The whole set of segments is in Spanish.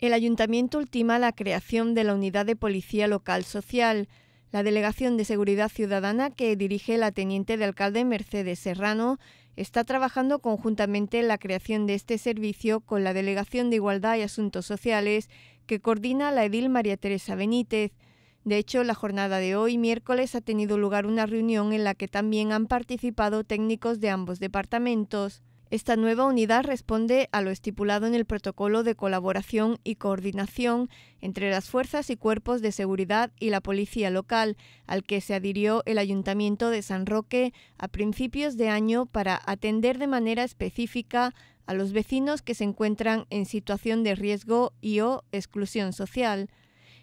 El ayuntamiento ultima la creación de la Unidad de Policía Local Social, la Delegación de Seguridad Ciudadana que dirige la teniente de alcalde Mercedes Serrano está trabajando conjuntamente en la creación de este servicio con la Delegación de Igualdad y Asuntos Sociales que coordina la edil María Teresa Benítez. De hecho, la jornada de hoy, miércoles, ha tenido lugar una reunión en la que también han participado técnicos de ambos departamentos. Esta nueva unidad responde a lo estipulado en el protocolo de colaboración y coordinación entre las fuerzas y cuerpos de seguridad y la policía local, al que se adhirió el Ayuntamiento de San Roque a principios de año para atender de manera específica a los vecinos que se encuentran en situación de riesgo y o exclusión social.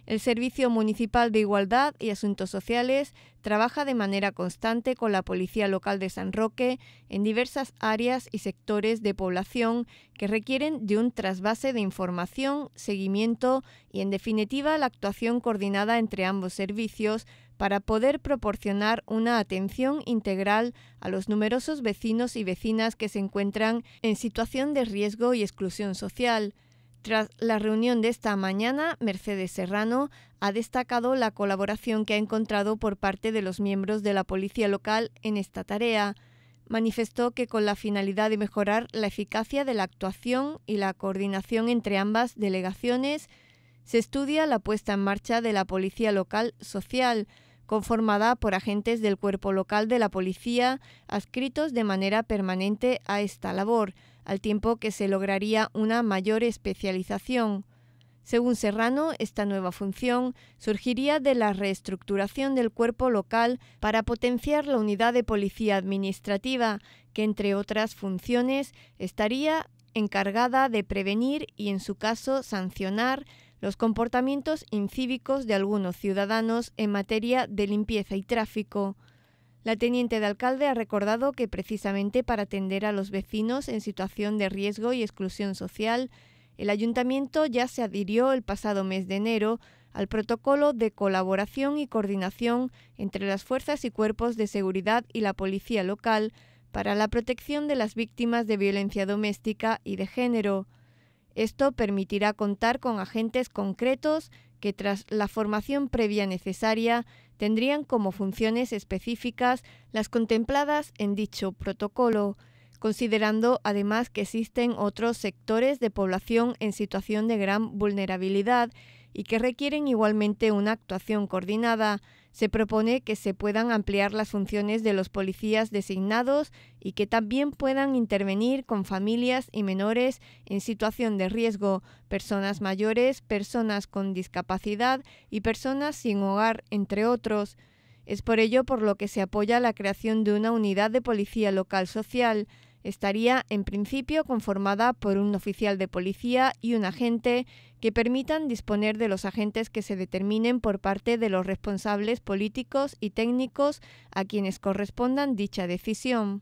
El Servicio Municipal de Igualdad y Asuntos Sociales trabaja de manera constante con la Policía Local de San Roque en diversas áreas y sectores de población que requieren de un trasvase de información, seguimiento y, en definitiva, la actuación coordinada entre ambos servicios para poder proporcionar una atención integral a los numerosos vecinos y vecinas que se encuentran en situación de riesgo y exclusión social. Tras la reunión de esta mañana, Mercedes Serrano ha destacado la colaboración que ha encontrado por parte de los miembros de la policía local en esta tarea. Manifestó que con la finalidad de mejorar la eficacia de la actuación y la coordinación entre ambas delegaciones, se estudia la puesta en marcha de la policía local social, conformada por agentes del cuerpo local de la policía adscritos de manera permanente a esta labor, al tiempo que se lograría una mayor especialización. Según Serrano, esta nueva función surgiría de la reestructuración del cuerpo local para potenciar la unidad de policía administrativa, que entre otras funciones estaría encargada de prevenir y, en su caso, sancionar los comportamientos incívicos de algunos ciudadanos en materia de limpieza y tráfico. La teniente de alcalde ha recordado que precisamente para atender a los vecinos en situación de riesgo y exclusión social, el ayuntamiento ya se adhirió el pasado mes de enero al protocolo de colaboración y coordinación entre las fuerzas y cuerpos de seguridad y la policía local para la protección de las víctimas de violencia doméstica y de género. Esto permitirá contar con agentes concretos que tras la formación previa necesaria tendrían como funciones específicas las contempladas en dicho protocolo, considerando además que existen otros sectores de población en situación de gran vulnerabilidad y que requieren igualmente una actuación coordinada, se propone que se puedan ampliar las funciones de los policías designados y que también puedan intervenir con familias y menores en situación de riesgo, personas mayores, personas con discapacidad y personas sin hogar, entre otros. Es por ello por lo que se apoya la creación de una unidad de policía local social estaría en principio conformada por un oficial de policía y un agente que permitan disponer de los agentes que se determinen por parte de los responsables políticos y técnicos a quienes correspondan dicha decisión.